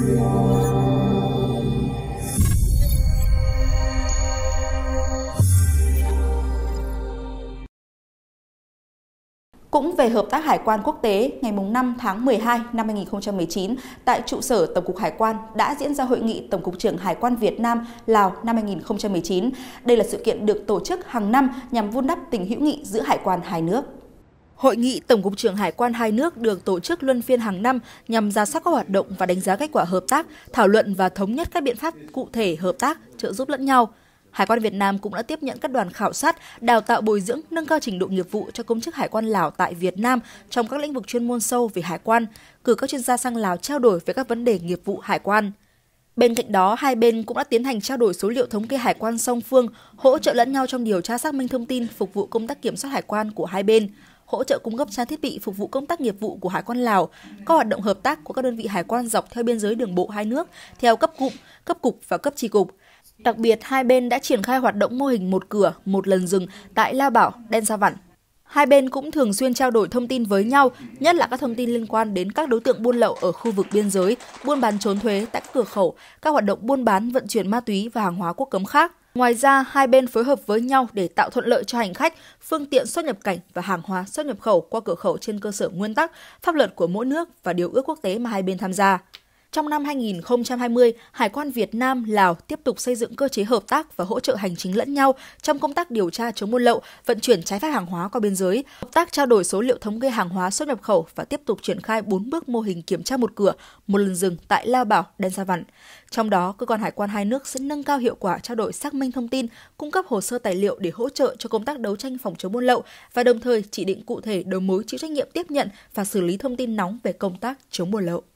Cũng về hợp tác hải quan quốc tế, ngày 5 tháng 12 năm 2019, tại trụ sở Tổng cục Hải quan đã diễn ra hội nghị Tổng cục trưởng Hải quan Việt Nam Lào năm 2019. Đây là sự kiện được tổ chức hàng năm nhằm vun đắp tình hữu nghị giữa hải quan hai nước. Hội nghị Tổng cục trưởng Hải quan hai nước được tổ chức luân phiên hàng năm nhằm ra soát các hoạt động và đánh giá kết quả hợp tác, thảo luận và thống nhất các biện pháp cụ thể hợp tác, trợ giúp lẫn nhau. Hải quan Việt Nam cũng đã tiếp nhận các đoàn khảo sát, đào tạo bồi dưỡng, nâng cao trình độ nghiệp vụ cho công chức hải quan Lào tại Việt Nam trong các lĩnh vực chuyên môn sâu về hải quan, cử các chuyên gia sang Lào trao đổi về các vấn đề nghiệp vụ hải quan. Bên cạnh đó, hai bên cũng đã tiến hành trao đổi số liệu thống kê hải quan song phương, hỗ trợ lẫn nhau trong điều tra xác minh thông tin phục vụ công tác kiểm soát hải quan của hai bên hỗ trợ cung cấp trang thiết bị phục vụ công tác nghiệp vụ của Hải quan Lào, các hoạt động hợp tác của các đơn vị hải quan dọc theo biên giới đường bộ hai nước theo cấp cụm, cấp cục và cấp tri cục. Đặc biệt, hai bên đã triển khai hoạt động mô hình một cửa, một lần dừng tại La Bảo, Đen Sa Vẳn. Hai bên cũng thường xuyên trao đổi thông tin với nhau, nhất là các thông tin liên quan đến các đối tượng buôn lậu ở khu vực biên giới, buôn bán trốn thuế tại cửa khẩu, các hoạt động buôn bán vận chuyển ma túy và hàng hóa quốc cấm khác. Ngoài ra, hai bên phối hợp với nhau để tạo thuận lợi cho hành khách, phương tiện xuất nhập cảnh và hàng hóa xuất nhập khẩu qua cửa khẩu trên cơ sở nguyên tắc, pháp luật của mỗi nước và điều ước quốc tế mà hai bên tham gia. Trong năm 2020, Hải quan Việt Nam Lào tiếp tục xây dựng cơ chế hợp tác và hỗ trợ hành chính lẫn nhau trong công tác điều tra chống buôn lậu, vận chuyển trái phép hàng hóa qua biên giới, hợp tác trao đổi số liệu thống kê hàng hóa xuất nhập khẩu và tiếp tục triển khai 4 bước mô hình kiểm tra một cửa, một lần dừng tại Lao Bảo, Đen Sa Vạn. Trong đó, cơ quan hải quan hai nước sẽ nâng cao hiệu quả trao đổi xác minh thông tin, cung cấp hồ sơ tài liệu để hỗ trợ cho công tác đấu tranh phòng chống buôn lậu và đồng thời chỉ định cụ thể đầu mối chịu trách nhiệm tiếp nhận và xử lý thông tin nóng về công tác chống buôn lậu.